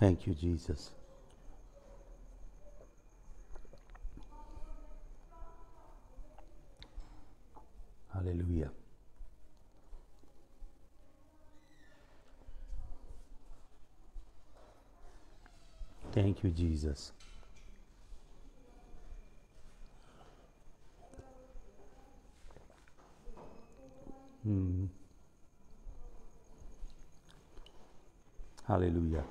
Thank you, Jesus. Hallelujah. Thank you, Jesus. Mm. Hallelujah.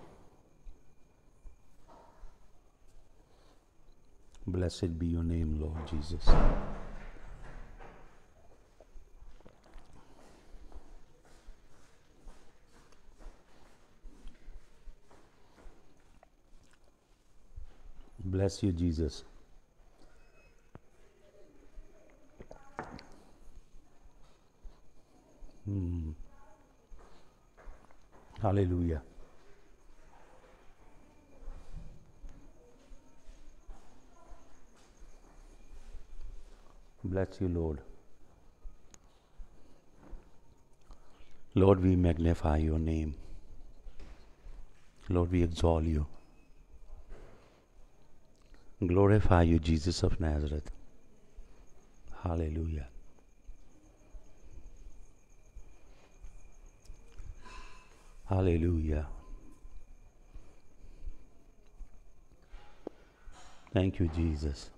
Blessed be your name, Lord Jesus. Bless you, Jesus. Hmm. Hallelujah. Bless you, Lord. Lord, we magnify your name. Lord, we exalt you. Glorify you, Jesus of Nazareth. Hallelujah. Hallelujah. Thank you, Jesus.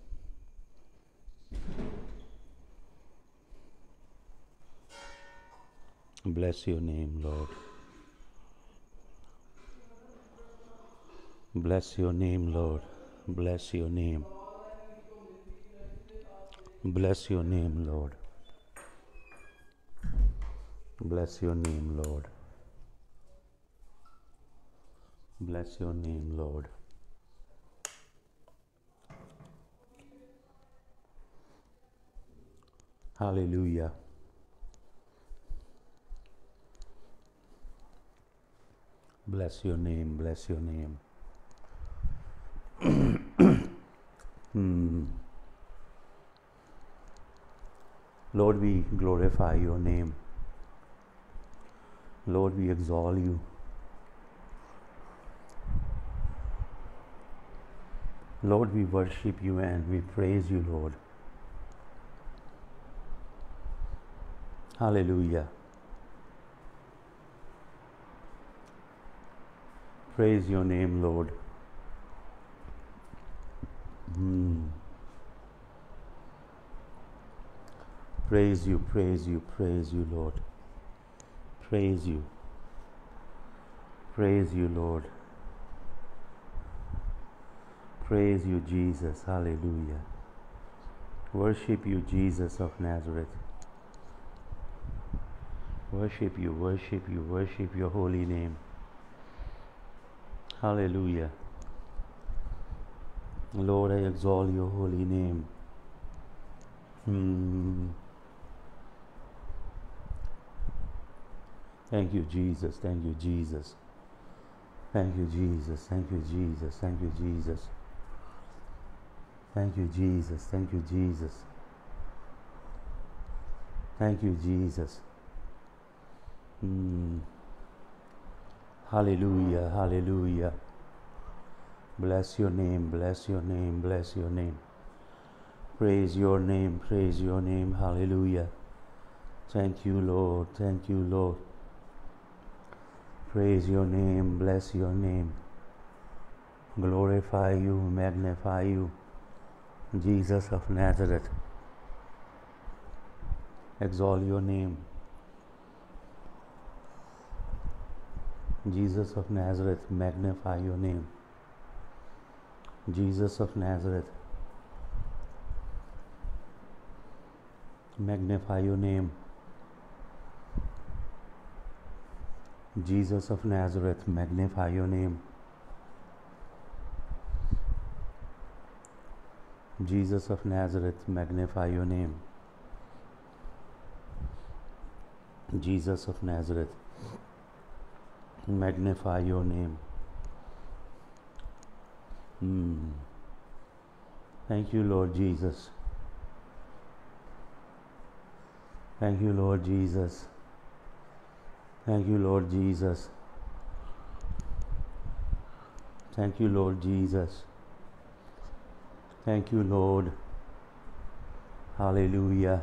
Bless your name, Lord. Bless your name, Lord. Bless your name. Bless your name, Lord. Bless your name, Lord. Bless your name, Lord. Hallelujah. Bless your name, bless your name. hmm. Lord, we glorify your name. Lord, we exalt you. Lord, we worship you and we praise you, Lord. Hallelujah. Praise your name, Lord. Hmm. Praise you, praise you, praise you, Lord. Praise you. Praise you, Lord. Praise you, Jesus. Hallelujah. Worship you, Jesus of Nazareth. Worship you, worship you, worship your holy name. Hallelujah. Lord, I exalt your holy name. Hmm. Thank you, Jesus. Thank you, Jesus. Thank you, Jesus. Thank you, Jesus. Thank you, Jesus. Thank you, Jesus. Thank you, Jesus. Thank you, Jesus. Mm. Hallelujah, hallelujah. Bless your name, bless your name, bless your name. Praise your name, praise your name, hallelujah. Thank you, Lord, thank you, Lord. Praise your name, bless your name. Glorify you, magnify you, Jesus of Nazareth. Exalt your name. Jesus of Nazareth, magnify your name. Jesus of Nazareth, magnify your name. Jesus of Nazareth, magnify your name. Jesus of Nazareth, magnify your name. Jesus of Nazareth, magnify your name. Mm. Thank you, Lord Jesus. Thank you, Lord Jesus. Thank you, Lord Jesus. Thank you, Lord Jesus. Thank you, Lord. Hallelujah.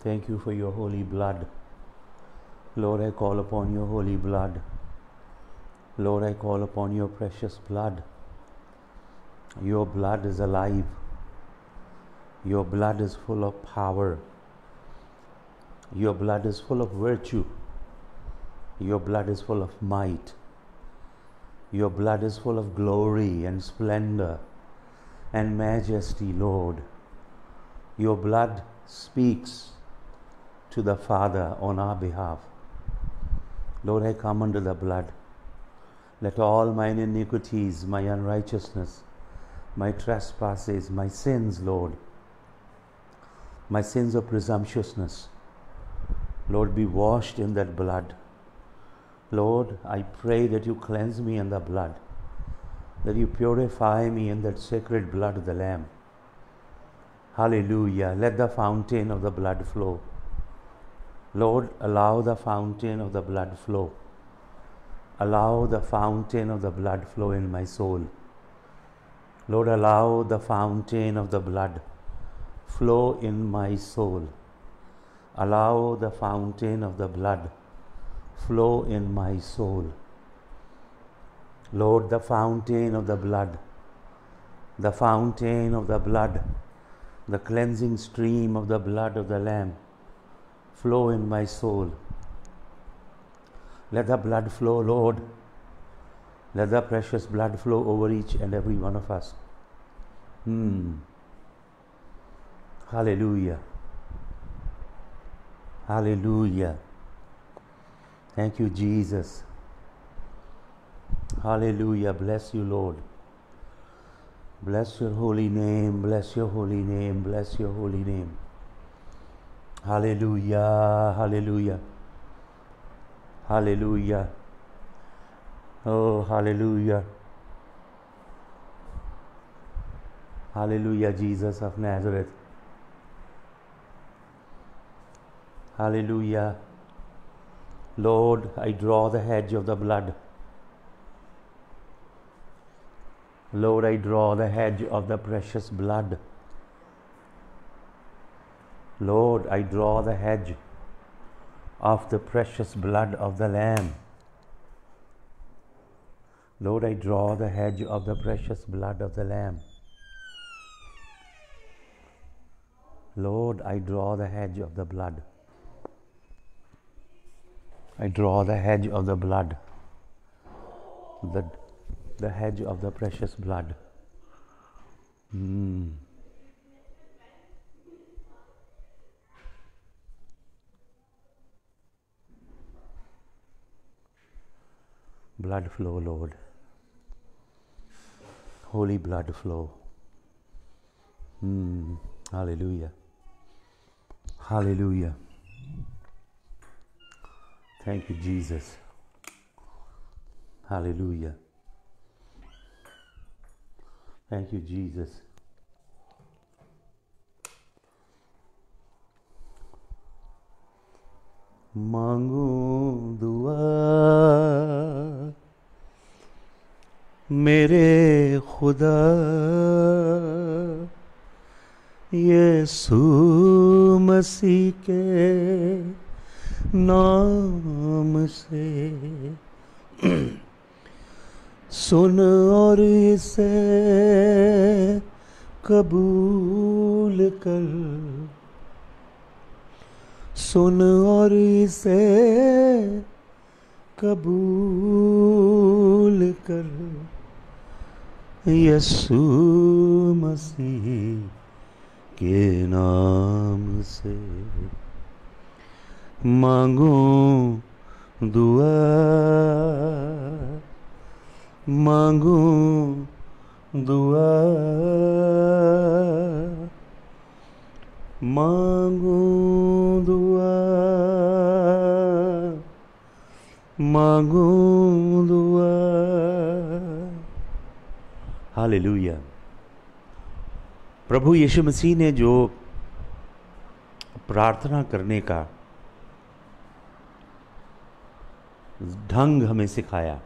Thank you for your holy blood. Lord, I call upon your holy blood. Lord, I call upon your precious blood. Your blood is alive. Your blood is full of power. Your blood is full of virtue. Your blood is full of might. Your blood is full of glory and splendor and majesty, Lord. Your blood speaks to the Father on our behalf. Lord, I come under the blood. Let all mine iniquities, my unrighteousness, my trespasses, my sins, Lord, my sins of presumptuousness, Lord, be washed in that blood. Lord, I pray that you cleanse me in the blood, that you purify me in that sacred blood of the Lamb. Hallelujah. Let the fountain of the blood flow. Lord, allow the fountain of the blood flow. Allow the fountain of the blood flow in my soul. Lord, allow the fountain of the blood flow in my soul. Allow the fountain of the blood flow in my soul. Lord, the fountain of the blood, the fountain of the blood, the cleansing stream of the blood of the Lamb flow in my soul. Let the blood flow, Lord. Let the precious blood flow over each and every one of us. Hmm. Hallelujah. Hallelujah. Thank you, Jesus. Hallelujah. Bless you, Lord. Bless your holy name. Bless your holy name. Bless your holy name. Hallelujah, hallelujah, hallelujah. Oh, hallelujah. Hallelujah, Jesus of Nazareth. Hallelujah. Lord, I draw the hedge of the blood. Lord, I draw the hedge of the precious blood. Lord, I draw the hedge of the precious blood of the Lamb. Lord, I draw the hedge of the precious blood of the Lamb. Lord, I draw the hedge of the blood. I draw the hedge of the blood, the, the hedge of the precious blood. Mm. Blood flow, Lord. Holy blood flow. Mm, hallelujah. Hallelujah. Thank you, Jesus. Hallelujah. Thank you, Jesus. मांगू मेरे खुदा ये मसीह के नाम से सुन और इसे कबूल कर सुन और इसे कबूल कर यसु मसीह के नाम से मांगो दुआ मांगो दुआ मांगू दुआ मांगो दुआ हालेलुया प्रभु यीशु मसीह ने जो प्रार्थना करने का ढंग हमें सिखाया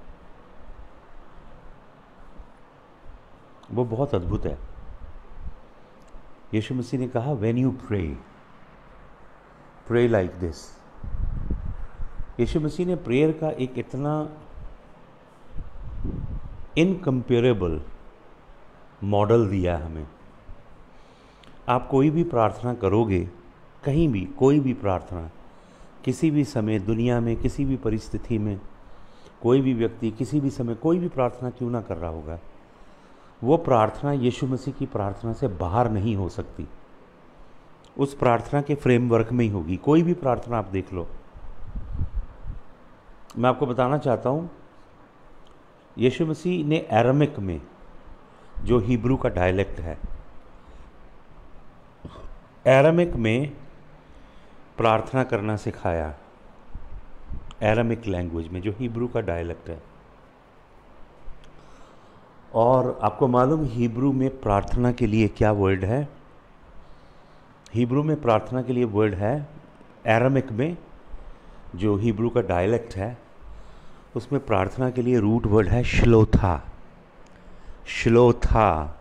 वो बहुत अद्भुत है यीशु मसीह ने कहा when you pray pray like this यीशु मसीह ने प्रेयर का एक इतना इनकम्पेरेबल मॉडल दिया हमें आप कोई भी प्रार्थना करोगे कहीं भी कोई भी प्रार्थना किसी भी समय दुनिया में किसी भी परिस्थिति में कोई भी व्यक्ति किसी भी समय कोई भी प्रार्थना क्यों ना कर रहा होगा वो प्रार्थना यीशु मसीह की प्रार्थना से बाहर नहीं हो सकती उस प्रार्थना के फ्रेमवर्क में ही होगी कोई भी प्रार्थना आप देख लो मैं आपको बताना चाहता हूँ यीशु मसीह ने एरमिक में जो हिब्रू का डायलेक्ट है एरामिक में प्रार्थना करना सिखाया एरामिक लैंग्वेज में जो हिब्रू का डायलेक्ट है और आपको मालूम हिब्रू में प्रार्थना के लिए क्या वर्ड है हिब्रू में प्रार्थना के लिए वर्ड है एरामिक में जो हिब्रू का डायलेक्ट है उसमें प्रार्थना के लिए रूट वर्ड है श्लोथा श्लोथा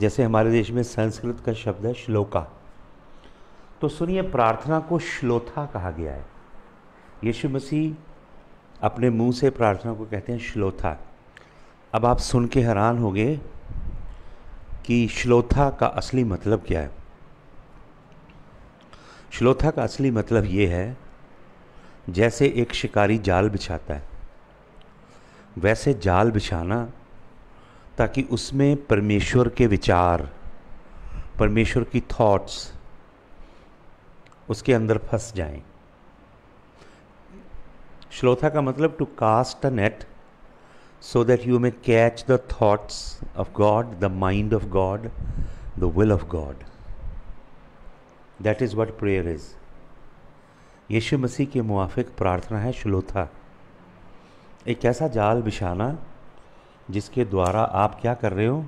जैसे हमारे देश में संस्कृत का शब्द है श्लोका तो सुनिए प्रार्थना को श्लोथा कहा गया है यीशु मसीह अपने मुंह से प्रार्थना को कहते हैं श्लोथा अब आप सुन के हैरान होंगे कि श्लोथा का असली मतलब क्या है श्लोथा का असली मतलब ये है जैसे एक शिकारी जाल बिछाता है वैसे जाल बिछाना ताकि उसमें परमेश्वर के विचार परमेश्वर की थॉट्स उसके अंदर फंस जाएं। श्लोथा का मतलब to cast a net so that you may catch the thoughts of God the mind of God the will of God that is what prayer is यीशु मसीह के मुआफ़ प्रार्थना है श्लोथा एक ऐसा जाल बिछाना जिसके द्वारा आप क्या कर रहे हो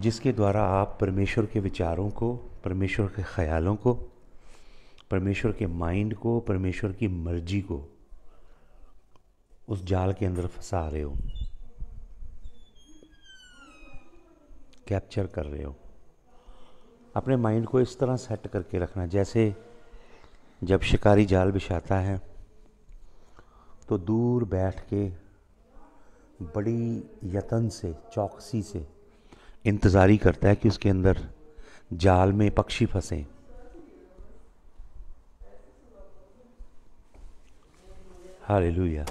जिसके द्वारा आप परमेश्वर के विचारों को परमेश्वर के ख्यालों को परमेश्वर के माइंड को परमेश्वर की मर्जी को उस जाल के अंदर फंसा रहे हो कैप्चर कर रहे हो अपने माइंड को इस तरह सेट करके रखना जैसे जब शिकारी जाल बिछाता है तो दूर बैठ के बड़ी यतन से चौकसी से इंतज़ारी करता है कि उसके अंदर जाल में पक्षी फंसे hallelujah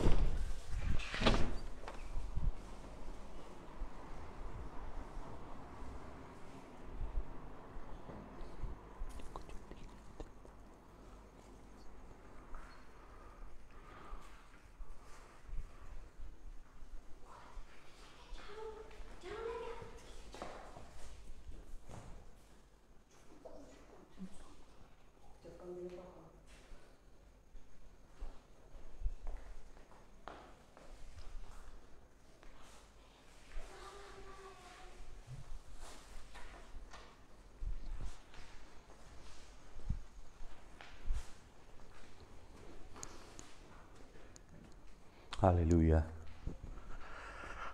Hallelujah.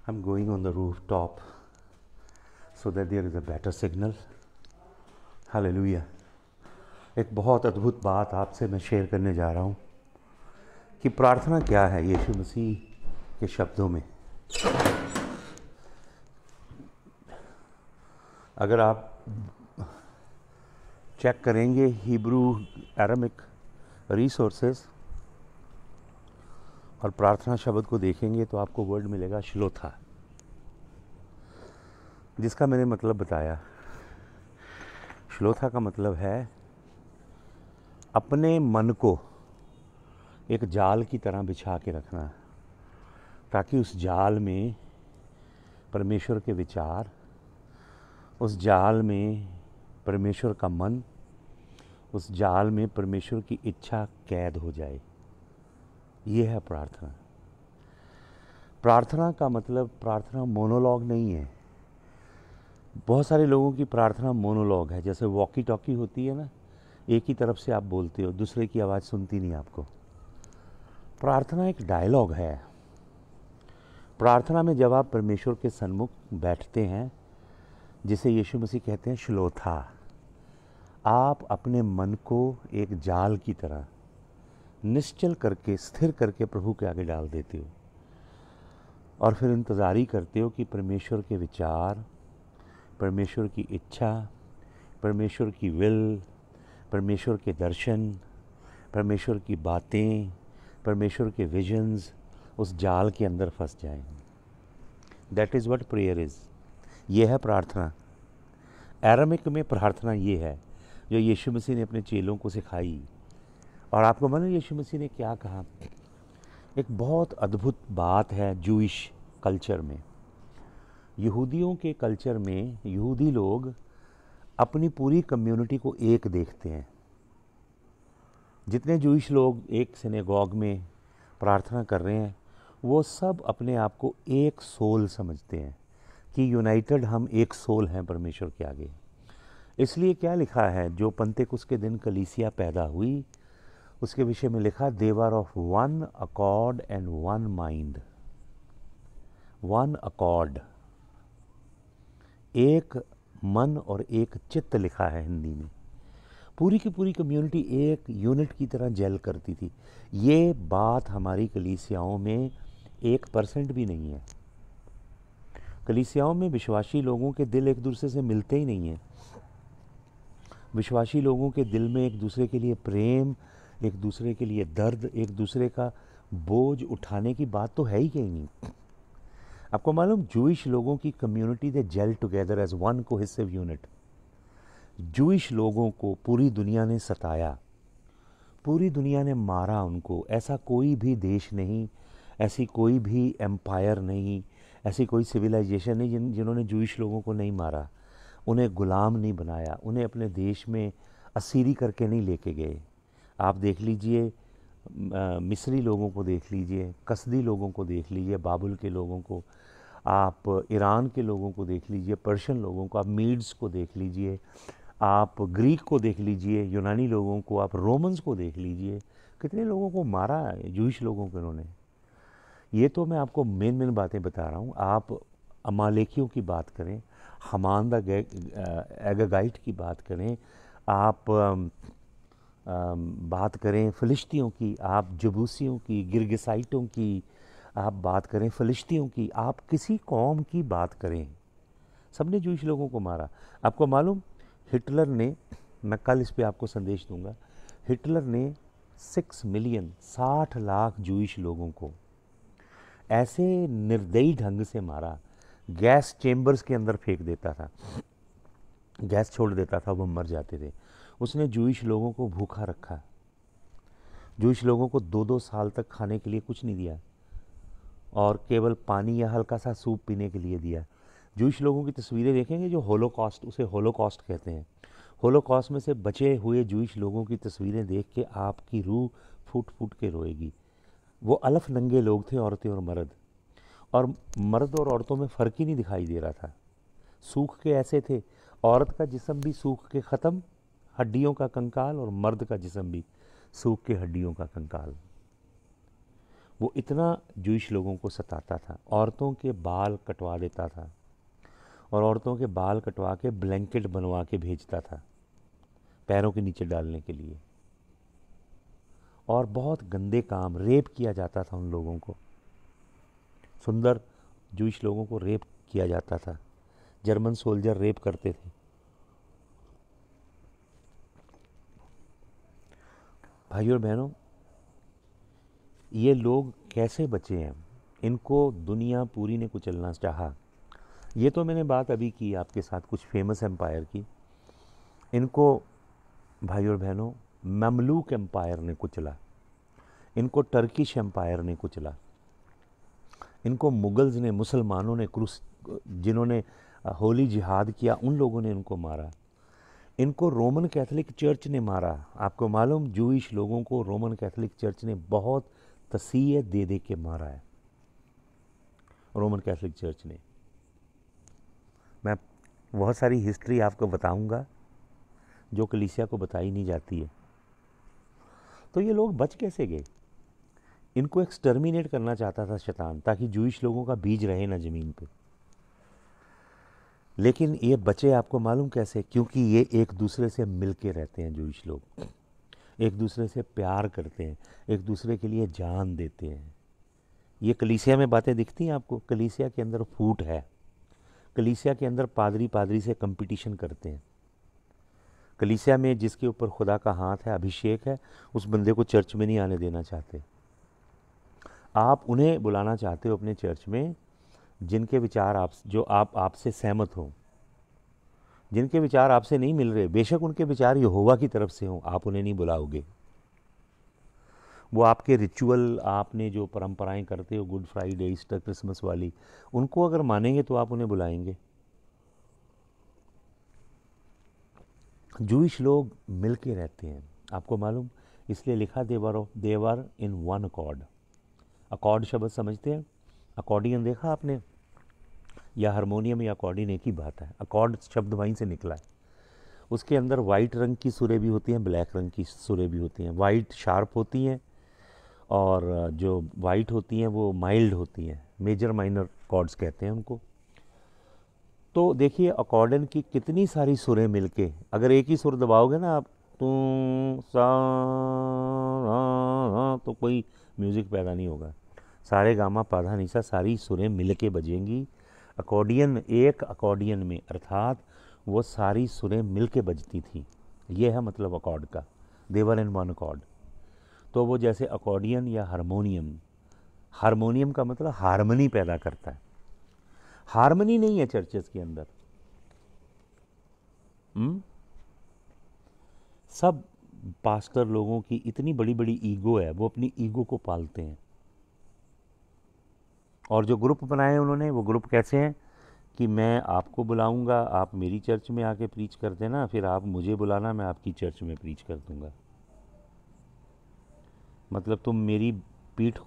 I'm going on the rooftop so that there is a better signal. Hallelujah. एक बहुत अद्भुत बात आपसे मैं शेयर करने जा रहा हूँ कि प्रार्थना क्या है यीशु मसीह के शब्दों में अगर आप चेक करेंगे हिब्रू एरमिक रिसोर्सेज़ और प्रार्थना शब्द को देखेंगे तो आपको वर्ड मिलेगा श्लोथा जिसका मैंने मतलब बताया श्लोथा का मतलब है अपने मन को एक जाल की तरह बिछा के रखना ताकि उस जाल में परमेश्वर के विचार उस जाल में परमेश्वर का मन उस जाल में परमेश्वर की इच्छा कैद हो जाए ये है प्रार्थना प्रार्थना का मतलब प्रार्थना मोनोलॉग नहीं है बहुत सारे लोगों की प्रार्थना मोनोलॉग है जैसे वॉकी टॉकी होती है ना एक ही तरफ से आप बोलते हो दूसरे की आवाज़ सुनती नहीं आपको प्रार्थना एक डायलॉग है प्रार्थना में जब आप परमेश्वर के सन्मुख बैठते हैं जिसे यीशु मसीह कहते हैं श्लोथा आप अपने मन को एक जाल की तरह निश्चल करके स्थिर करके प्रभु के आगे डाल देते हो और फिर इंतज़ारी करते हो कि परमेश्वर के विचार परमेश्वर की इच्छा परमेश्वर की विल परमेश्वर के दर्शन परमेश्वर की बातें परमेश्वर के विजन्स उस जाल के अंदर फंस जाए that is what prayer is ये है प्रार्थना एरमिक में प्रार्थना ये है जो यीशु मसीह ने अपने चेलों को सिखाई और आपको मालूम यीशु मसीह ने क्या कहा एक बहुत अद्भुत बात है जूश कल्चर में यहूदियों के कल्चर में यहूदी लोग अपनी पूरी कम्युनिटी को एक देखते हैं जितने जूश लोग एक सिनेगॉग में प्रार्थना कर रहे हैं वो सब अपने आप को एक सोल समझते हैं कि यूनाइटेड हम एक सोल हैं परमेश्वर के आगे इसलिए क्या लिखा है जो पंते उसके दिन कलीसिया पैदा हुई उसके विषय में लिखा they were of one accord and one mind one accord एक मन और एक चित्त लिखा है हिंदी में पूरी की पूरी कम्युनिटी एक यूनिट की तरह जेल करती थी ये बात हमारी कलीसियाओं में एक परसेंट भी नहीं है कलीसियाओं में विश्वासी लोगों के दिल एक दूसरे से मिलते ही नहीं हैं विश्वासी लोगों के दिल में एक दूसरे के लिए प्रेम एक दूसरे के लिए दर्द एक दूसरे का बोझ उठाने की बात तो है ही कहीं नहीं आपको मालूम जूश लोगों की community they gel together as one cohesive unit Jews लोगों को पूरी दुनिया ने सताया पूरी दुनिया ने मारा उनको ऐसा कोई भी देश नहीं ऐसी कोई भी एम्पायर नहीं ऐसी कोई सिविलाइजेशन नहीं जिन जिन्होंने जूश लोगों को नहीं मारा उन्हें ग़ुलाम नहीं बनाया उन्हें अपने देश में असीरी करके नहीं लेके गए आप देख लीजिए मिस्री लोगों को देख लीजिए कसदी लोगों को देख लीजिए बाबुल के लोगों को आप ईरान के लोगों को देख लीजिए पर्शियन लोगों को आप मीड्स को देख लीजिए आप ग्रीक को देख लीजिए यूनानी लोगों को आप रोमन्स को देख लीजिए कितने लोगों को मारा जूश लोगों को उन्होंने ये तो मैं आपको मेन मेन बातें बता रहा हूँ आप अमालेखियों की बात करें हमान द की बात करें आप बात करें फ़लिश्तियों की आप जबूसियों की गिरगसाइटों की आप बात करें फ़लिश्तियों की आप किसी कौम की बात करें सब ने जूश लोगों को मारा आपको मालूम हिटलर ने मैं कल इस पर आपको संदेश दूंगा हिटलर ने सिक्स मिलियन साठ लाख जूश लोगों को ऐसे निर्दयी ढंग से मारा गैस चेम्बर्स के अंदर फेंक देता था गैस छोड़ देता था वो मर जाते थे उसने जूश लोगों को भूखा रखा जूश लोगों को दो दो साल तक खाने के लिए कुछ नहीं दिया और केवल पानी या हल्का सा सूप पीने के लिए दिया जूश लोगों की तस्वीरें देखेंगे जो होलोकॉस्ट उसे होलोकॉस्ट कहते हैं होलोकॉस्ट में से बचे हुए जूश लोगों की तस्वीरें देख के आपकी रूह फूट फूट के रोएगी वो अलफ नंगे लोग थे औरतें और मर्द और मर्द और औरतों में फ़र्क ही नहीं दिखाई दे रहा था सूख के ऐसे थे औरत का जिसम भी सूख के ख़त्म हड्डियों का कंकाल और मर्द का जिसम भी सूख के हड्डियों का कंकाल वो इतना जूश लोगों को सताता था औरतों के बाल कटवा देता था और औरतों के बाल कटवा के ब्लैंकेट बनवा के भेजता था पैरों के नीचे डालने के लिए और बहुत गंदे काम रेप किया जाता था उन लोगों को सुंदर जूश लोगों को रेप किया जाता था जर्मन सोल्जर रेप करते थे भाइयों और बहनों ये लोग कैसे बचे हैं इनको दुनिया पूरी ने कुचलना चाहा ये तो मैंने बात अभी की आपके साथ कुछ फेमस एम्पायर की इनको भाइयों और बहनों ममलूक एम्पायर ने कुचला इनको टर्किश एम्पायर ने कुचला इनको मुगल्स ने मुसलमानों ने क्रूस जिन्होंने होली जिहाद किया उन लोगों ने इनको मारा इनको रोमन कैथोलिक चर्च ने मारा आपको मालूम जूश लोगों को रोमन कैथोलिक चर्च ने बहुत तसीह दे दे के मारा है रोमन कैथोलिक चर्च ने मैं बहुत सारी हिस्ट्री आपको बताऊंगा जो कलिसिया को बताई नहीं जाती है तो ये लोग बच कैसे गए इनको एक्सटर्मिनेट करना चाहता था शैतान ताकि जूश लोगों का बीज रहे ना ज़मीन पे लेकिन ये बचे आपको मालूम कैसे क्योंकि ये एक दूसरे से मिल के रहते हैं जूश लोग एक दूसरे से प्यार करते हैं एक दूसरे के लिए जान देते हैं ये कलीसिया में बातें दिखती हैं आपको कलीसिया के अंदर फूट है कलीसिया के अंदर पादरी पादरी से कंपटीशन करते हैं कलीसिया में जिसके ऊपर खुदा का हाथ है अभिषेक है उस बंदे को चर्च में नहीं आने देना चाहते आप उन्हें बुलाना चाहते हो अपने चर्च में जिनके विचार आप जो आप आपसे सहमत हों जिनके विचार आपसे नहीं मिल रहे बेशक उनके विचार यहोवा की तरफ से हों आप उन्हें नहीं बुलाओगे वो आपके रिचुअल आपने जो परंपराएं करते हो गुड फ्राइडे ईस्टर क्रिसमस वाली उनको अगर मानेंगे तो आप उन्हें बुलाएंगे जूश लोग मिल के रहते हैं आपको मालूम इसलिए लिखा they were of they were in one accord accord शब्द समझते हैं अकॉर्डियन देखा आपने या हारमोनियम या अकॉर्डियन एक ही बात है अकॉर्ड शब्द वहीं से निकला है उसके अंदर वाइट रंग की सुरें भी होती हैं ब्लैक रंग की सुरें भी होती हैं वाइट शार्प होती हैं और जो वाइट होती हैं वो माइल्ड होती हैं मेजर माइनर कॉर्ड्स कहते हैं उनको तो देखिए अकॉर्डन की कितनी सारी सुरें मिलके अगर एक ही सुर दबाओगे ना आप तुम सा तो कोई म्यूज़िक पैदा नहीं होगा सारे गामा पाधा निशा सारी सुरें मिल के बजेंगी अकॉर्डियन एक अकॉर्डियन में अर्थात वो सारी सुरें मिल के बजती थी ये है मतलब अकॉर्ड का देवर इन वन अकॉर्ड तो वो जैसे अकॉर्डियन या हारमोनियम हारमोनियम का मतलब हारमनी पैदा करता है हारमनी नहीं है चर्चेस के अंदर हुँ? हम्म? सब पास्टर लोगों की इतनी बड़ी बड़ी ईगो है वो अपनी ईगो को पालते हैं और जो ग्रुप बनाए हैं उन्होंने वो ग्रुप कैसे हैं कि मैं आपको बुलाऊंगा आप मेरी चर्च में आके प्रीच कर देना फिर आप मुझे बुलाना मैं आपकी चर्च में प्रीच कर दूंगा मतलब तुम मेरी पीठ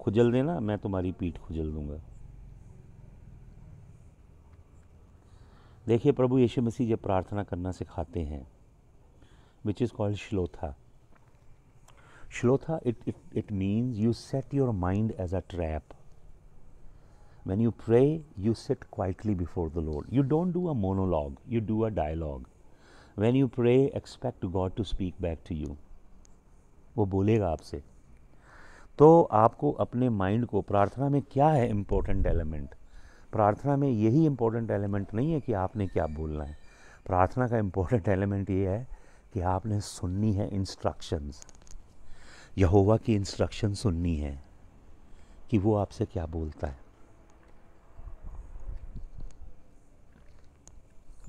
खुजल देना मैं तुम्हारी पीठ खुजल दूंगा देखिए प्रभु यीशु मसीह जब प्रार्थना करना सिखाते हैं विच इज़ कॉल्ड श्लोथा श्लोथा it it it means you set your mind as a trap When you pray, you sit quietly before the Lord. You don't do a monologue, you do a dialogue. When you pray, expect God to speak back to you. वो बोलेगा आपसे तो आपको अपने mind को प्रार्थना में क्या है इम्पोर्टेंट एलिमेंट प्रार्थना में यही इम्पोर्टेंट एलिमेंट नहीं है कि आपने क्या बोलना है प्रार्थना का इम्पोर्टेंट एलिमेंट ये है कि आपने सुननी है इंस्ट्रक्शंस यहोवा की इंस्ट्रक्शन सुननी है कि वो आपसे क्या बोलता है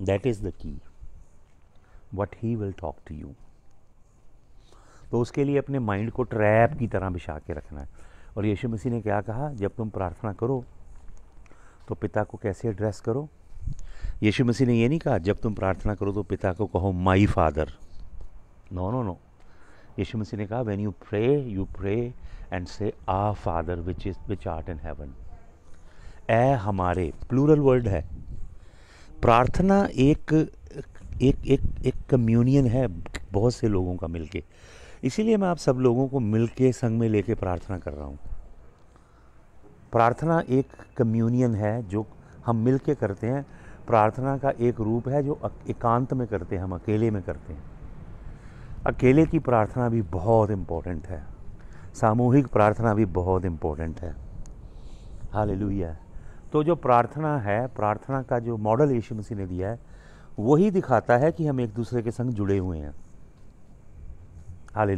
That is the key. What he will talk to you. तो उसके लिए अपने माइंड को ट्रैप की तरह बिछा के रखना है और यीशु मसीह ने क्या कहा जब तुम प्रार्थना करो तो पिता को कैसे एड्रेस करो यीशु मसीह ने ये नहीं कहा जब तुम प्रार्थना करो तो पिता को कहो my father no no no Yeshu मसीह ने कहा when you pray you pray and say our father which is which art in heaven ए हमारे प्लूरल वर्ड है प्रार्थना एक एक एक एक कम्यूनियन है बहुत से लोगों का मिलके इसीलिए मैं आप सब लोगों को मिलके संग में लेके प्रार्थना कर रहा हूँ प्रार्थना एक कम्यूनियन है जो हम मिल के करते हैं प्रार्थना का एक रूप है जो एकांत में करते हैं हम अकेले में करते हैं अकेले की प्रार्थना भी बहुत इम्पोर्टेंट है सामूहिक प्रार्थना भी बहुत इम्पोर्टेंट है हाल लुहिया तो जो प्रार्थना है प्रार्थना का जो मॉडल यीशु मसीह ने दिया है वही दिखाता है कि हम एक दूसरे के संग जुड़े हुए हैं हाल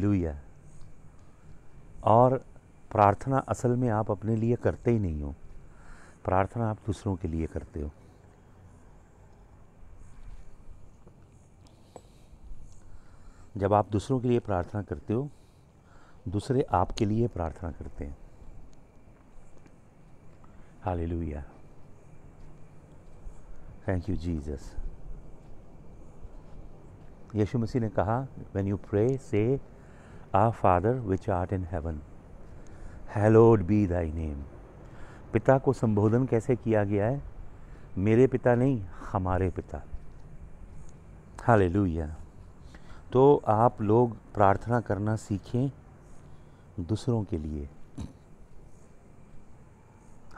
और प्रार्थना असल में आप अपने लिए करते ही नहीं हो प्रार्थना आप दूसरों के लिए करते हो जब आप दूसरों के लिए प्रार्थना करते हो दूसरे आपके लिए प्रार्थना करते हैं Hallelujah. Thank you, Jesus. यीशु मसीह ने कहा when you pray say our father which art in heaven hallowed be thy name पिता को संबोधन कैसे किया गया है मेरे पिता नहीं हमारे पिता हालेलुया तो आप लोग प्रार्थना करना सीखें दूसरों के लिए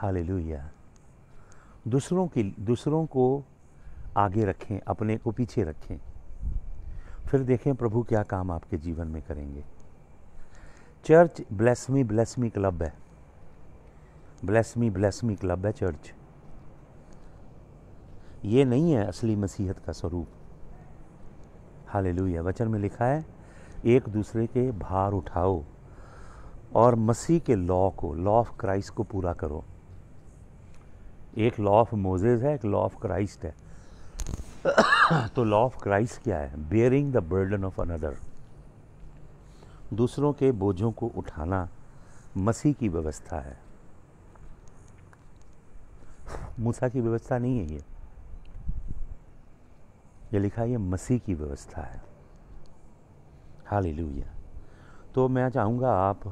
हालेलुया दूसरों की दूसरों को आगे रखें अपने को पीछे रखें फिर देखें प्रभु क्या काम आपके जीवन में करेंगे चर्च ब्लेसमी ब्लेसमी क्लब है ब्लेसमी ब्लेसमी क्लब है चर्च ये नहीं है असली मसीहत का स्वरूप हालेलुया वचन में लिखा है एक दूसरे के भार उठाओ और मसीह के लॉ को लॉ ऑफ क्राइस्ट को पूरा करो एक लॉ ऑफ मोजेज है एक लॉ ऑफ क्राइस्ट है तो लॉ ऑफ क्राइस्ट क्या है bearing the burden of another दूसरों के बोझों को उठाना मसीह की व्यवस्था है मूसा की व्यवस्था नहीं है ये ये लिखा ये मसीह की व्यवस्था है हाल तो मैं चाहूँगा आप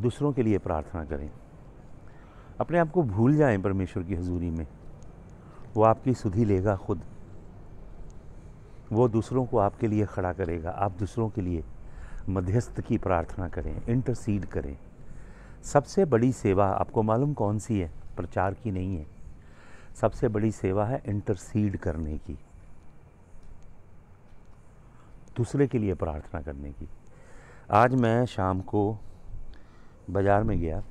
दूसरों के लिए प्रार्थना करें अपने आप को भूल जाएं परमेश्वर की हजूरी में वो आपकी सुधी लेगा खुद वो दूसरों को आपके लिए खड़ा करेगा आप दूसरों के लिए मध्यस्थ की प्रार्थना करें इंटरसीड करें सबसे बड़ी सेवा आपको मालूम कौन सी है प्रचार की नहीं है सबसे बड़ी सेवा है इंटरसीड करने की दूसरे के लिए प्रार्थना करने की आज मैं शाम को बाज़ार में गया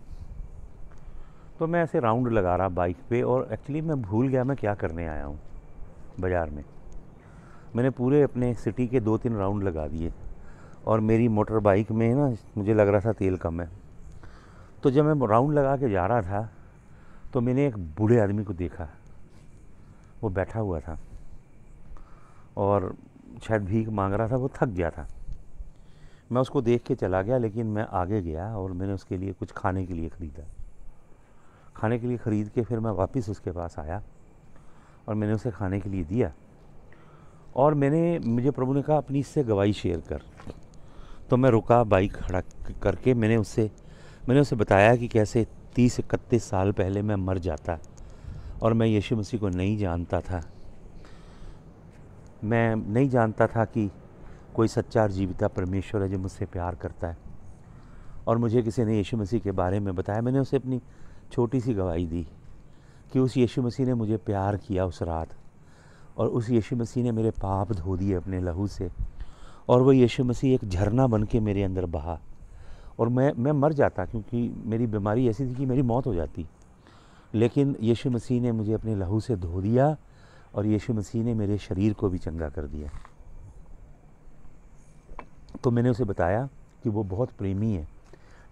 तो मैं ऐसे राउंड लगा रहा बाइक पे और एक्चुअली मैं भूल गया मैं क्या करने आया हूँ बाज़ार में मैंने पूरे अपने सिटी के दो तीन राउंड लगा दिए और मेरी मोटर बाइक में ना मुझे लग रहा था तेल कम है तो जब मैं राउंड लगा के जा रहा था तो मैंने एक बूढ़े आदमी को देखा वो बैठा हुआ था और शायद भीख मांग रहा था वो थक गया था मैं उसको देख के चला गया लेकिन मैं आगे गया और मैंने उसके लिए कुछ खाने के लिए ख़रीदा खाने के लिए ख़रीद के फिर मैं वापस उसके पास आया और मैंने उसे खाने के लिए दिया और मैंने मुझे प्रभु ने कहा अपनी इससे गवाही शेयर कर तो मैं रुका बाइक खड़ा करके मैंने उससे मैंने उसे बताया कि कैसे तीस इकतीस साल पहले मैं मर जाता और मैं यीशु मसीह को नहीं जानता था मैं नहीं जानता था कि कोई सच्चा और जीविता परमेश्वर है जो मुझसे प्यार करता है और मुझे किसी ने यीशु मसीह के बारे में बताया मैंने उसे अपनी छोटी सी गवाही दी कि उस यीशु मसीह ने मुझे प्यार किया उस रात और उस यीशु मसीह ने मेरे पाप धो दिए अपने लहू से और वो यीशु मसीह एक झरना बन के मेरे अंदर बहा और मैं मैं मर जाता क्योंकि मेरी बीमारी ऐसी थी कि मेरी मौत हो जाती लेकिन यीशु मसीह ने मुझे अपने लहू से धो दिया और यीशु मसीह ने मेरे शरीर को भी चंगा कर दिया तो मैंने उसे बताया कि वो बहुत प्रेमी है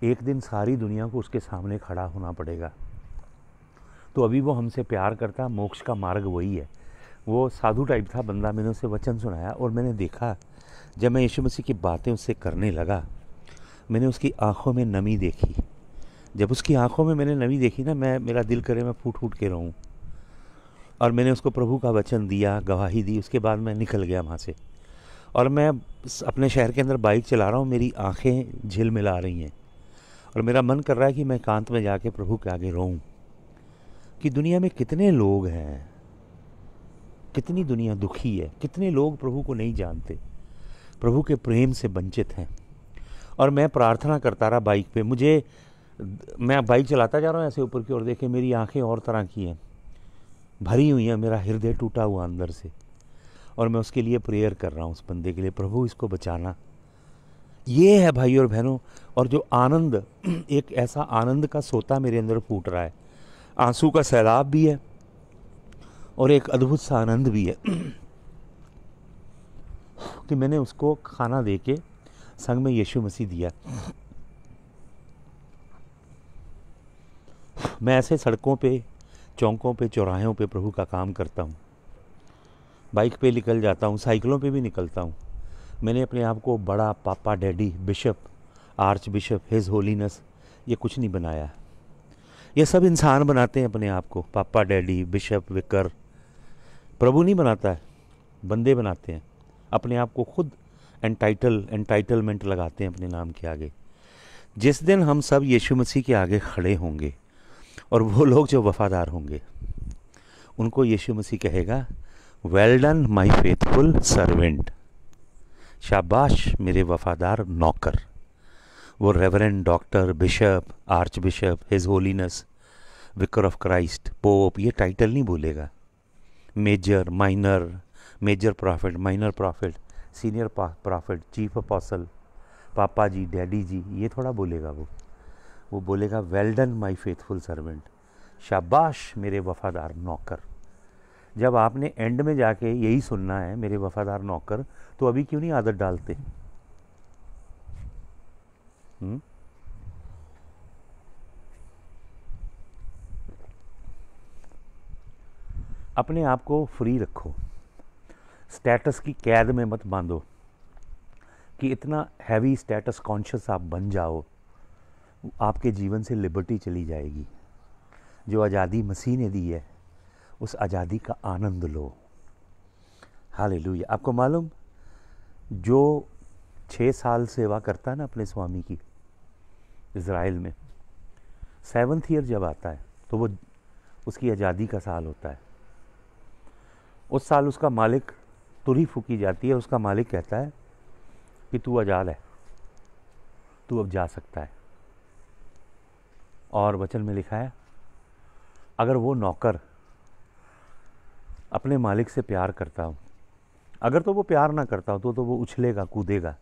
एक दिन सारी दुनिया को उसके सामने खड़ा होना पड़ेगा तो अभी वो हमसे प्यार करता मोक्ष का मार्ग वही है वो साधु टाइप था बंदा मैंने उसे वचन सुनाया और मैंने देखा जब मैं यीशु मसीह की बातें उससे करने लगा मैंने उसकी आंखों में नमी देखी जब उसकी आंखों में मैंने नमी देखी ना मैं मेरा दिल करे मैं फूट फूट के रहूँ और मैंने उसको प्रभु का वचन दिया गवाही दी उसके बाद मैं निकल गया वहाँ से और मैं अपने शहर के अंदर बाइक चला रहा हूँ मेरी आँखें झिलमिला मिला रही हैं और मेरा मन कर रहा है कि मैं कांत में जाके प्रभु के आगे रोऊं कि दुनिया में कितने लोग हैं कितनी दुनिया दुखी है कितने लोग प्रभु को नहीं जानते प्रभु के प्रेम से वंचित हैं और मैं प्रार्थना करता रहा बाइक पे मुझे मैं बाइक चलाता जा रहा हूँ ऐसे ऊपर की ओर देखे मेरी आंखें और तरह की हैं भरी हुई हैं मेरा हृदय टूटा हुआ अंदर से और मैं उसके लिए प्रेयर कर रहा हूँ उस बंदे के लिए प्रभु इसको बचाना ये है भाई और बहनों और जो आनंद एक ऐसा आनंद का सोता मेरे अंदर फूट रहा है आंसू का सैलाब भी है और एक अद्भुत सा आनंद भी है कि मैंने उसको खाना दे के संग में यीशु मसीह दिया मैं ऐसे सड़कों पे चौकों पे चौराहों पे प्रभु का काम करता हूँ बाइक पे निकल जाता हूँ साइकिलों पे भी निकलता हूँ मैंने अपने आप को बड़ा papa daddy bishop archbishop his holiness ये कुछ नहीं बनाया ये सब इंसान बनाते हैं अपने आप को पापा डैडी बिशप विकर प्रभु नहीं बनाता है बंदे बनाते हैं अपने आप को खुद एंटाइटल एंटाइटलमेंट लगाते हैं अपने नाम के आगे जिस दिन हम सब यीशु मसीह के आगे खड़े होंगे और वो लोग जो वफादार होंगे उनको यीशु मसीह कहेगा well done my faithful servant शाबाश मेरे वफादार नौकर वो reverend doctor bishop archbishop his holiness vicar of Christ pope ये टाइटल नहीं भूलेगा major minor major prophet minor prophet senior prophet chief apostle papa ji daddy जी ये थोड़ा बोलेगा वो वो बोलेगा well done my faithful servant शाबाश मेरे वफादार नौकर जब आपने एंड में जाके यही सुनना है मेरे वफादार नौकर तो अभी क्यों नहीं आदत डालते हुँ? हम्म? अपने आप को फ्री रखो स्टेटस की कैद में मत बांधो कि इतना हैवी स्टेटस कॉन्शियस आप बन जाओ आपके जीवन से लिबर्टी चली जाएगी जो आज़ादी मसीह ने दी है उस आज़ादी का आनंद लो हाल आपको मालूम जो छः साल सेवा करता है ना अपने स्वामी की इसराइल में सेवन्थ ईयर जब आता है तो वो उसकी आज़ादी का साल होता है उस साल उसका मालिक तुरही फूकी जाती है उसका मालिक कहता है कि तू आज़ाद है तू अब जा सकता है और वचन में लिखा है अगर वो नौकर अपने मालिक से प्यार करता हूँ अगर तो वो प्यार ना करता हो तो तो वो उछलेगा कूदेगा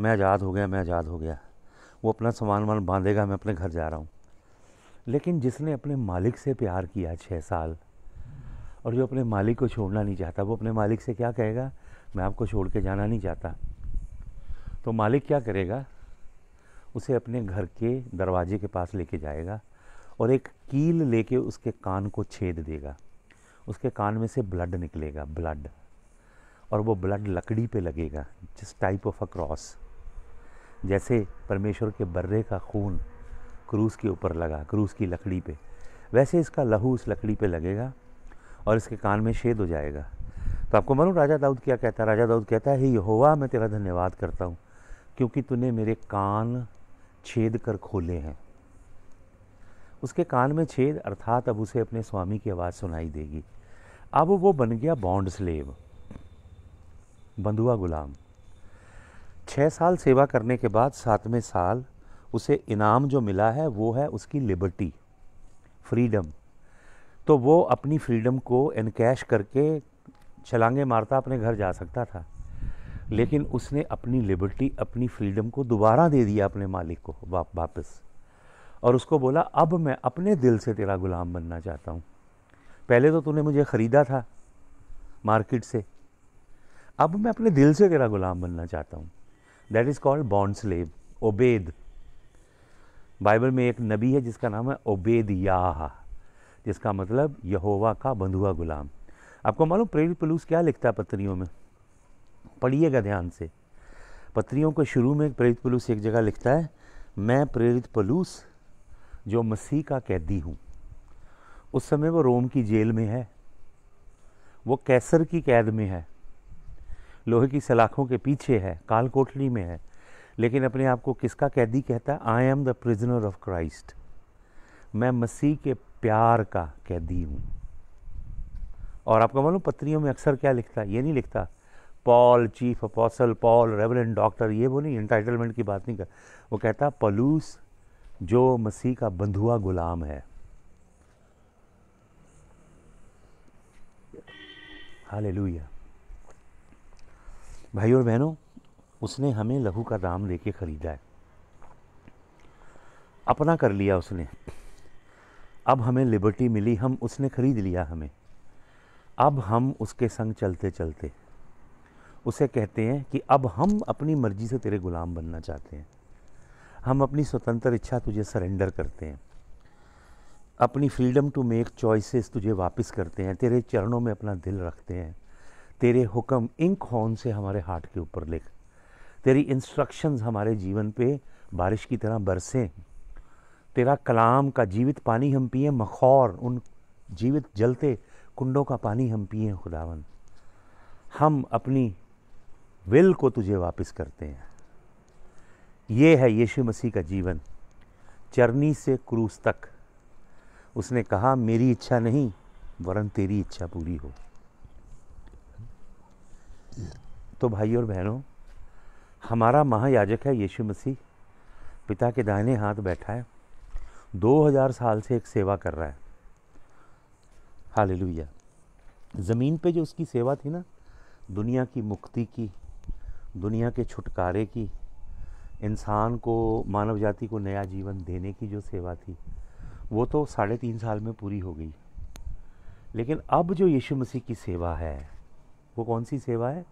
मैं आज़ाद हो गया मैं आज़ाद हो गया वो अपना सामान वान बांधेगा मैं अपने घर जा रहा हूँ लेकिन जिसने अपने मालिक से प्यार किया छः साल और जो अपने मालिक को छोड़ना नहीं चाहता वो अपने मालिक से क्या कहेगा मैं आपको छोड़ के जाना नहीं चाहता तो मालिक क्या करेगा उसे अपने घर के दरवाजे के पास लेके जाएगा और एक कील लेके उसके कान को छेद देगा उसके कान में से ब्लड निकलेगा ब्लड और वो ब्लड लकड़ी पे लगेगा जिस टाइप ऑफ अ क्रॉस जैसे परमेश्वर के बर्रे का खून क्रूस के ऊपर लगा क्रूस की लकड़ी पे वैसे इसका लहू उस लकड़ी पे लगेगा और इसके कान में शेद हो जाएगा तो आपको मालूम राजा दाऊद क्या कहता है राजा दाऊद कहता है ही होवा मैं तेरा धन्यवाद करता हूँ क्योंकि तूने मेरे कान छेद कर खोले हैं उसके कान में छेद अर्थात अब उसे अपने स्वामी की आवाज़ सुनाई देगी अब वो बन गया बॉन्ड स्लेव बंधुआ गुलाम छः साल सेवा करने के बाद सातवें साल उसे इनाम जो मिला है वो है उसकी लिबर्टी फ्रीडम तो वो अपनी फ्रीडम को इनकैश करके छलांगे मारता अपने घर जा सकता था लेकिन उसने अपनी लिबर्टी अपनी फ्रीडम को दोबारा दे दिया अपने मालिक को वापस और उसको बोला अब मैं अपने दिल से तेरा गुलाम बनना चाहता हूँ पहले तो तूने मुझे ख़रीदा था मार्केट से अब मैं अपने दिल से तेरा गुलाम बनना चाहता हूँ that is called bond slave Obed Bible में एक नबी है जिसका नाम है ओबेद याहा जिसका मतलब यहोवा का बंधुआ गुलाम आपको मालूम प्रेरित पलूस क्या लिखता है पत्रियों में पढ़िएगा ध्यान से पत्रियों को शुरू में प्रेरित पलूस एक जगह लिखता है मैं प्रेरित पलूस जो मसीह का कैदी हूँ उस समय वो रोम की जेल में है वो कैसर की कैद में है लोहे की सलाखों के पीछे है काल कोठरी में है लेकिन अपने आप को किसका कैदी कहता है I am the prisoner of Christ मैं मसीह के प्यार का कैदी हूँ और आपको मालूम पत्रियों में अक्सर क्या लिखता है ये नहीं लिखता Paul chief apostle Paul reverend doctor ये वो नहीं इंटाइटलमेंट की बात नहीं कर वो कहता पलूस जो मसीह का बंधुआ गुलाम है हालेलुया भाई और बहनों उसने हमें लहू का दाम लेके ख़रीदा है अपना कर लिया उसने अब हमें लिबर्टी मिली हम उसने ख़रीद लिया हमें अब हम उसके संग चलते चलते उसे कहते हैं कि अब हम अपनी मर्ज़ी से तेरे ग़ुलाम बनना चाहते हैं हम अपनी स्वतंत्र इच्छा तुझे सरेंडर करते हैं अपनी फ्रीडम टू मेक चॉइसेस तुझे वापस करते हैं तेरे चरणों में अपना दिल रखते हैं तेरे हुक्म इंक हॉन से हमारे हार्ट के ऊपर लिख तेरी इंस्ट्रक्शंस हमारे जीवन पे बारिश की तरह बरसें तेरा कलाम का जीवित पानी हम पिए मखौर उन जीवित जलते कुंडों का पानी हम पिए खुदावन हम अपनी विल को तुझे वापस करते हैं ये है यीशु मसीह का जीवन चरनी से क्रूस तक उसने कहा मेरी इच्छा नहीं वरन तेरी इच्छा पूरी हो तो भाई और बहनों हमारा महायाजक है यीशु मसीह पिता के दाहिने हाथ बैठा है 2000 साल से एक सेवा कर रहा है हालेलुया ज़मीन पे जो उसकी सेवा थी ना दुनिया की मुक्ति की दुनिया के छुटकारे की इंसान को मानव जाति को नया जीवन देने की जो सेवा थी वो तो साढ़े तीन साल में पूरी हो गई लेकिन अब जो यीशु मसीह की सेवा है वो कौन सी सेवा है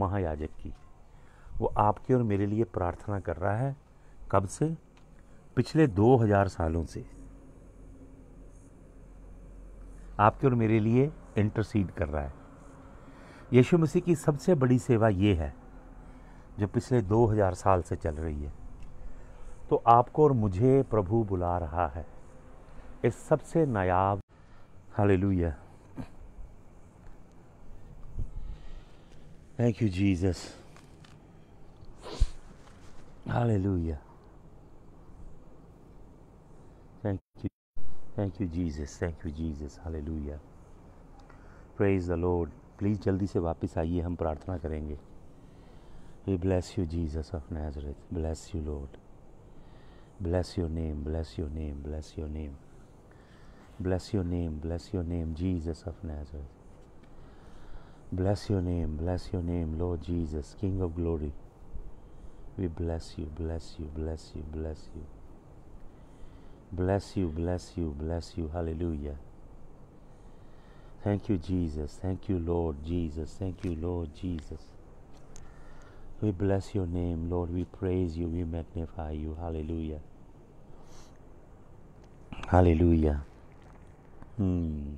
महायाजक की वो आपके और मेरे लिए प्रार्थना कर रहा है कब से पिछले दो हजार सालों से आपके और मेरे लिए इंटरसीड कर रहा है यीशु मसीह की सबसे बड़ी सेवा ये है जो पिछले दो हजार साल से चल रही है तो आपको और मुझे प्रभु बुला रहा है इस सबसे नायाब hallelujah thank you Jesus Jesus hallelujah thank you thank you Jesus thank you Jesus hallelujah praise the Lord please जल्दी से वापस आइए हम प्रार्थना करेंगे we bless you Jesus of Nazareth bless you Lord bless your name bless your name bless your name Bless your name, bless your name, Jesus of Nazareth. Bless your name, bless your name, Lord Jesus, King of glory. We bless you, bless you, bless you, bless you. Bless you, bless you, bless you. Hallelujah. Thank you, Jesus. Thank you, Lord Jesus. Thank you, Lord Jesus. We bless your name, Lord. We praise you. We magnify you. Hallelujah. Hallelujah. Hmm.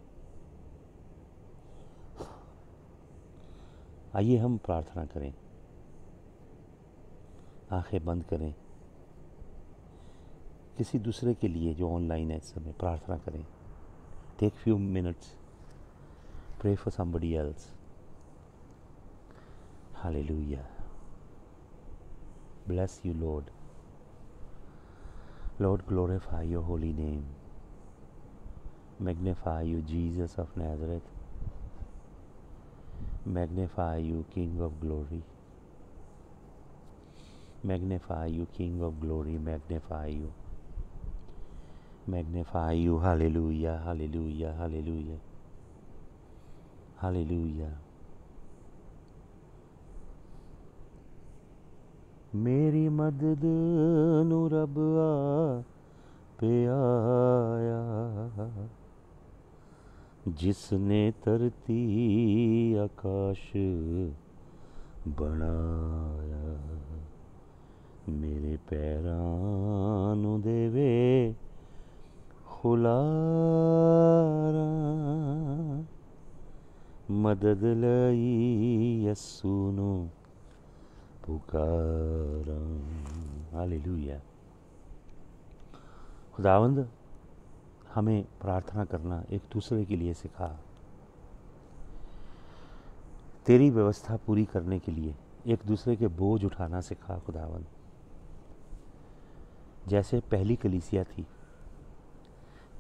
आइए हम प्रार्थना करें आंखें बंद करें किसी दूसरे के लिए जो ऑनलाइन है इस समय प्रार्थना करें take few minutes pray for somebody else hallelujah bless you Lord Lord glorify your holy name Magnify you, Jesus of Nazareth. Magnify you, King of glory. Magnify you, King of glory. Magnify you. Magnify you. Hallelujah, hallelujah, hallelujah. Hallelujah. Mary मदद नु रब ਜਿਸ ਨੇ ਧਰਤੀ ਆਕਾਸ਼ ਬਣਾਇਆ ਮੇਰੇ ਪੈਰਾਂ ਨੂੰ ਦੇਵੇ ਖੁਲਾਰਾ ਮਦਦ ਲਈ ਯਸੂ ਨੂੰ ਪੁਕਾਰਾਂ ਹਾਲੇਲੂਇਆ ਖੁਦਾਵੰਦ हमें प्रार्थना करना एक दूसरे के लिए सिखा तेरी व्यवस्था पूरी करने के लिए एक दूसरे के बोझ उठाना सिखा खुदावन जैसे पहली कलीसिया थी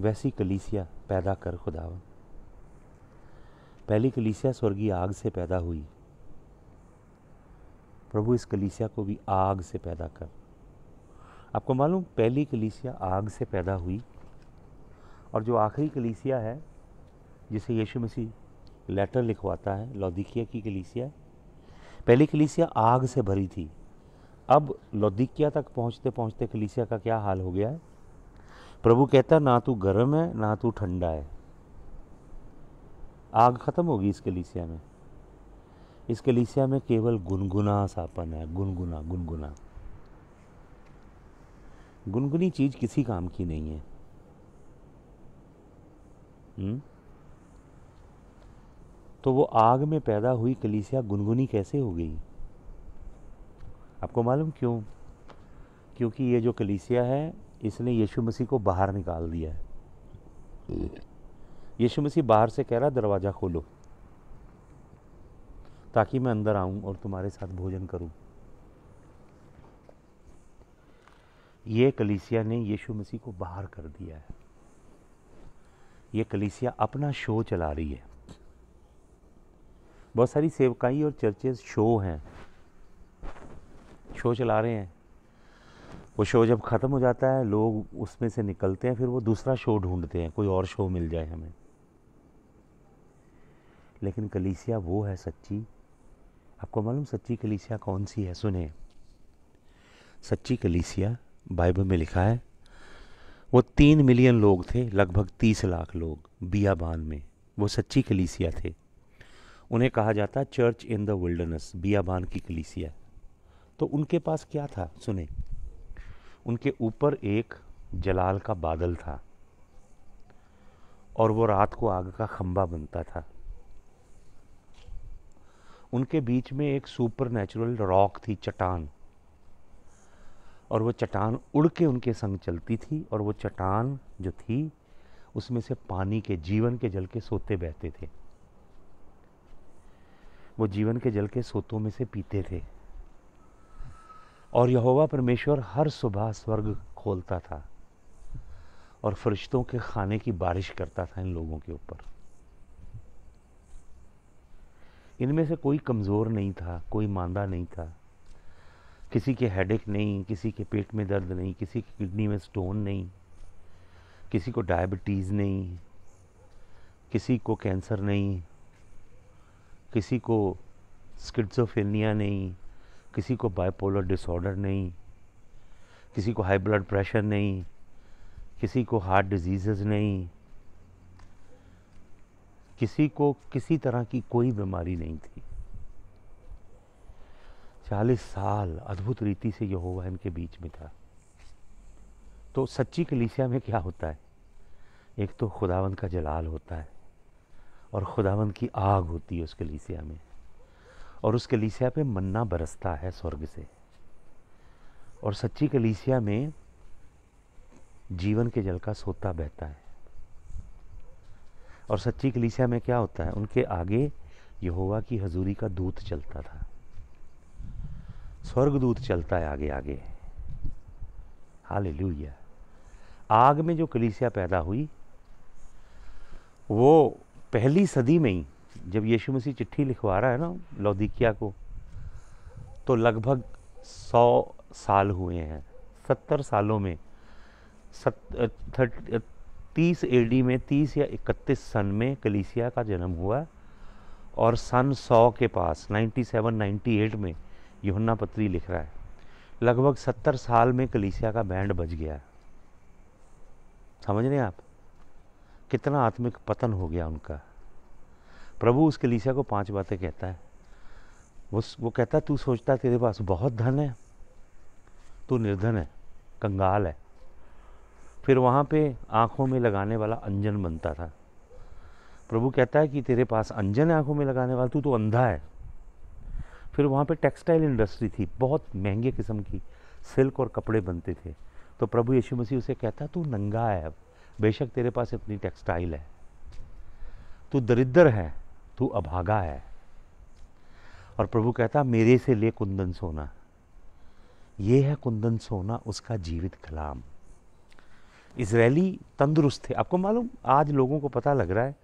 वैसी कलीसिया पैदा कर खुदावन पहली कलीसिया स्वर्गीय आग से पैदा हुई प्रभु इस कलीसिया को भी आग से पैदा कर आपको मालूम पहली कलीसिया आग से पैदा हुई और जो आखिरी कलीसिया है जिसे यीशु मसीह लेटर लिखवाता है लौदिकिया की कलीसिया पहली कलीसिया आग से भरी थी अब लौदिकिया तक पहुंचते पहुंचते कलीसिया का क्या हाल हो गया है प्रभु कहता ना तू गर्म है ना तू ठंडा है आग ख़त्म होगी इस कलीसिया में इस कलीसिया में केवल गुनगुना सापन है गुनगुना गुनगुना गुनगुनी चीज़ किसी काम की नहीं है हुँ? हम्म? तो वो आग में पैदा हुई कलीसिया गुनगुनी कैसे हो गई आपको मालूम क्यों क्योंकि ये जो कलीसिया है इसने यीशु मसीह को बाहर निकाल दिया है यीशु मसीह बाहर से कह रहा दरवाज़ा खोलो ताकि मैं अंदर आऊं और तुम्हारे साथ भोजन करूं ये कलीसिया ने यीशु मसीह को बाहर कर दिया है ये कलीसिया अपना शो चला रही है बहुत सारी सेवकाई और चर्चेज शो हैं शो चला रहे हैं वो शो जब ख़त्म हो जाता है लोग उसमें से निकलते हैं फिर वो दूसरा शो ढूंढते हैं कोई और शो मिल जाए हमें लेकिन कलीसिया वो है सच्ची आपको मालूम सच्ची कलीसिया कौन सी है सुने सच्ची कलीसिया बाइबल में लिखा है वो तीन मिलियन लोग थे लगभग तीस लाख लोग बियाबान में वो सच्ची कलीसिया थे उन्हें कहा जाता चर्च इन द विल्डरनेस बियाबान की कलीसिया तो उनके पास क्या था सुने उनके ऊपर एक जलाल का बादल था और वो रात को आग का खम्बा बनता था उनके बीच में एक सुपर नेचुरल रॉक थी चट्टान और वो चट्टान उड़ के उनके संग चलती थी और वो चट्टान जो थी उसमें से पानी के जीवन के जल के सोते बहते थे वो जीवन के जल के सोतों में से पीते थे और यहोवा परमेश्वर हर सुबह स्वर्ग खोलता था और फरिश्तों के खाने की बारिश करता था इन लोगों के ऊपर इनमें से कोई कमज़ोर नहीं था कोई मांदा नहीं था किसी के हेडेक नहीं किसी के पेट में दर्द नहीं किसी की किडनी में स्टोन नहीं किसी को डायबिटीज़ नहीं किसी को कैंसर नहीं किसी को स्किट्सोफेनिया नहीं किसी को बाइपोलर डिसऑर्डर नहीं किसी को हाई ब्लड प्रेशर नहीं किसी को हार्ट डिजीज़ नहीं किसी को किसी तरह की कोई बीमारी नहीं थी चालीस साल अद्भुत रीति से यहोवा इनके बीच में था तो सच्ची कलीसिया में क्या होता है एक तो खुदावंद का जलाल होता है और खुदावंद की आग होती है उस कलीसिया में और उस कलीसिया पे मन्ना बरसता है स्वर्ग से और सच्ची कलीसिया में जीवन के जल का सोता बहता है और सच्ची कलीसिया में क्या होता है उनके आगे यहोवा की हजूरी का दूत चलता था स्वर्गदूत चलता है आगे आगे हाल आग में जो कलीसिया पैदा हुई वो पहली सदी में ही जब यीशु मसीह चिट्ठी लिखवा रहा है ना लौदिकिया को तो लगभग सौ साल हुए हैं सत्तर सालों में सत तीस एडी में तीस या इकतीस सन में कलीसिया का जन्म हुआ और सन सौ के पास नाइन्टी सेवन नाइन्टी एट में यहुन्ना पत्री लिख रहा है लगभग सत्तर साल में कलीसिया का बैंड बज गया है समझ रहे हैं आप कितना आत्मिक पतन हो गया उनका प्रभु उस कलीसिया को पांच बातें कहता है वो वो कहता है तू सोचता तेरे पास बहुत धन है तू निर्धन है कंगाल है फिर वहाँ पे आँखों में लगाने वाला अंजन बनता था प्रभु कहता है कि तेरे पास अंजन है आँखों में लगाने वाला तू तो अंधा है फिर वहाँ पे टेक्सटाइल इंडस्ट्री थी बहुत महंगे किस्म की सिल्क और कपड़े बनते थे तो प्रभु यीशु मसीह उसे कहता तू नंगा है अब बेशक तेरे पास इतनी टेक्सटाइल है तू दरिद्र है तू अभागा है और प्रभु कहता मेरे से ले कुंदन सोना ये है कुंदन सोना उसका जीवित कलाम इसराइली तंदुरुस्त थे आपको मालूम आज लोगों को पता लग रहा है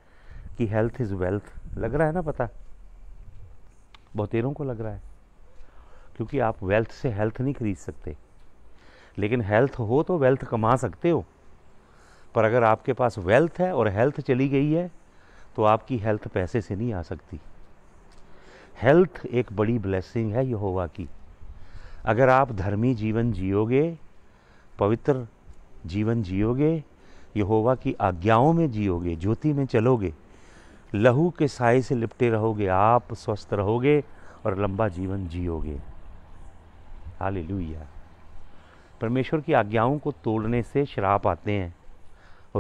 कि हेल्थ इज़ वेल्थ लग रहा है ना पता बहुतेरों को लग रहा है क्योंकि आप वेल्थ से हेल्थ नहीं खरीद सकते लेकिन हेल्थ हो तो वेल्थ कमा सकते हो पर अगर आपके पास वेल्थ है और हेल्थ चली गई है तो आपकी हेल्थ पैसे से नहीं आ सकती हेल्थ एक बड़ी ब्लेसिंग है यहोवा की अगर आप धर्मी जीवन जियोगे पवित्र जीवन जियोगे यहोवा की आज्ञाओं में जियोगे ज्योति में चलोगे लहू के साय से लिपटे रहोगे आप स्वस्थ रहोगे और लंबा जीवन जियोगे हाल परमेश्वर की आज्ञाओं को तोड़ने से श्राप आते हैं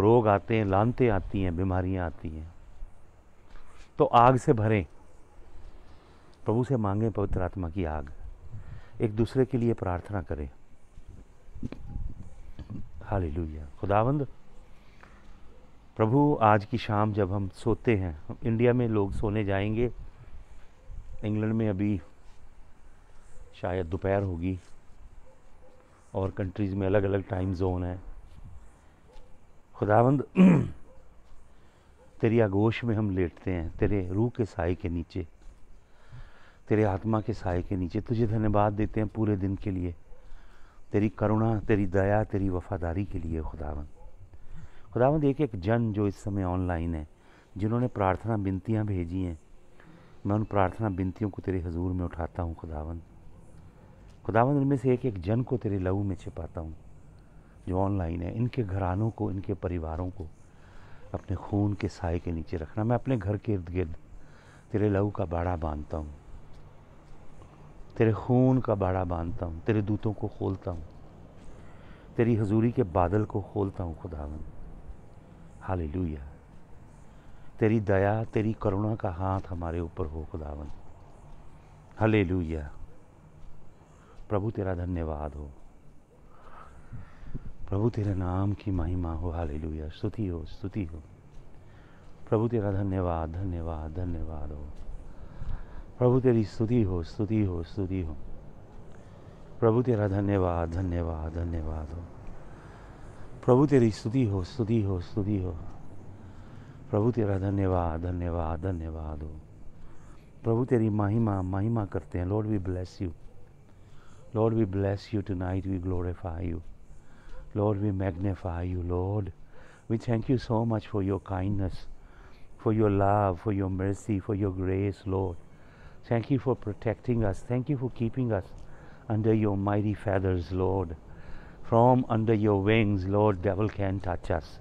रोग आते हैं लानते आती हैं बीमारियां आती हैं तो आग से भरें प्रभु से मांगें पवित्र आत्मा की आग एक दूसरे के लिए प्रार्थना करें हाली लुइया खुदावंद प्रभु आज की शाम जब हम सोते हैं इंडिया में लोग सोने जाएंगे इंग्लैंड में अभी शायद दोपहर होगी और कंट्रीज़ में अलग अलग टाइम जोन है खुदावंद तेरी आगोश में हम लेटते हैं तेरे रूह के साय के नीचे तेरे आत्मा के साय के नीचे तुझे धन्यवाद देते हैं पूरे दिन के लिए तेरी करुणा तेरी दया तेरी वफादारी के लिए खुदावंद खुदावंद एक एक जन जो इस समय ऑनलाइन है जिन्होंने प्रार्थना बिनतियाँ भेजी हैं मैं उन प्रार्थना बिनतियों को तेरे हजूर में उठाता हूँ खुदावंद खुदावंद उनमें से एक एक जन को तेरे लहू में छिपाता हूँ जो ऑनलाइन है इनके घरानों को इनके परिवारों को अपने खून के साय के नीचे रखना मैं अपने घर के इर्द गिर्द तेरे लहू का बाड़ा बांधता हूँ तेरे खून का बाड़ा बांधता हूँ तेरे दूतों को खोलता हूँ तेरी हजूरी के बादल को खोलता हूँ खुदावन हालेलुया तेरी दया तेरी करुणा का हाथ हमारे ऊपर हो खुदावन हालेलुया प्रभु तेरा धन्यवाद हो प्रभु तेरे नाम की महिमा हो हालेलुया स्तुति हो स्तुति हो प्रभु तेरा धन्यवाद धन्यवाद धन्यवाद हो प्रभु तेरी स्तुति हो स्तुति हो स्तुति हो प्रभु तेरा धन्यवाद धन्यवाद धन्यवाद हो प्रभु तेरी स्तुति हो स्तुति हो स्तुति हो प्रभु तेरा धन्यवाद धन्यवाद धन्यवाद हो प्रभु तेरी महिमा महिमा करते हैं Lord we bless you Lord we bless you tonight we glorify you Lord we magnify you Lord we thank you so much for your kindness for your love for your mercy for your grace Lord thank you for protecting us thank you for keeping us under your mighty feathers Lord From under your wings, Lord, devil can touch us.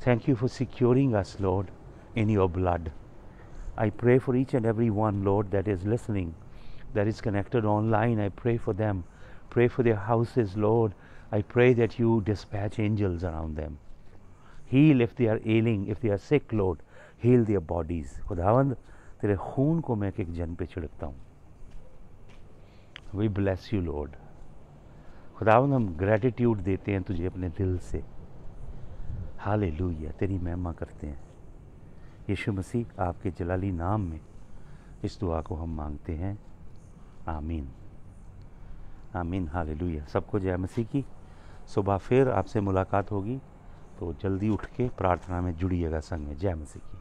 Thank you for securing us, Lord, in your blood. I pray for each and every one, Lord, that is listening, that is connected online. I pray for them. Pray for their houses, Lord. I pray that you dispatch angels around them. Heal if they are ailing, if they are sick, Lord. Heal their bodies. खुदावंद तेरे खून को मैं एक जन पे छिड़कता हूँ We bless you, Lord. खुदावन हम ग्रैटिट्यूड देते हैं तुझे अपने दिल से लुइया तेरी महिमा करते हैं यीशु मसीह आपके जलाली नाम में इस दुआ को हम मांगते हैं आमीन आमीन हाले सबको जय मसीह की सुबह फिर आपसे मुलाकात होगी तो जल्दी उठ के प्रार्थना में जुड़िएगा संग में जय मसीह की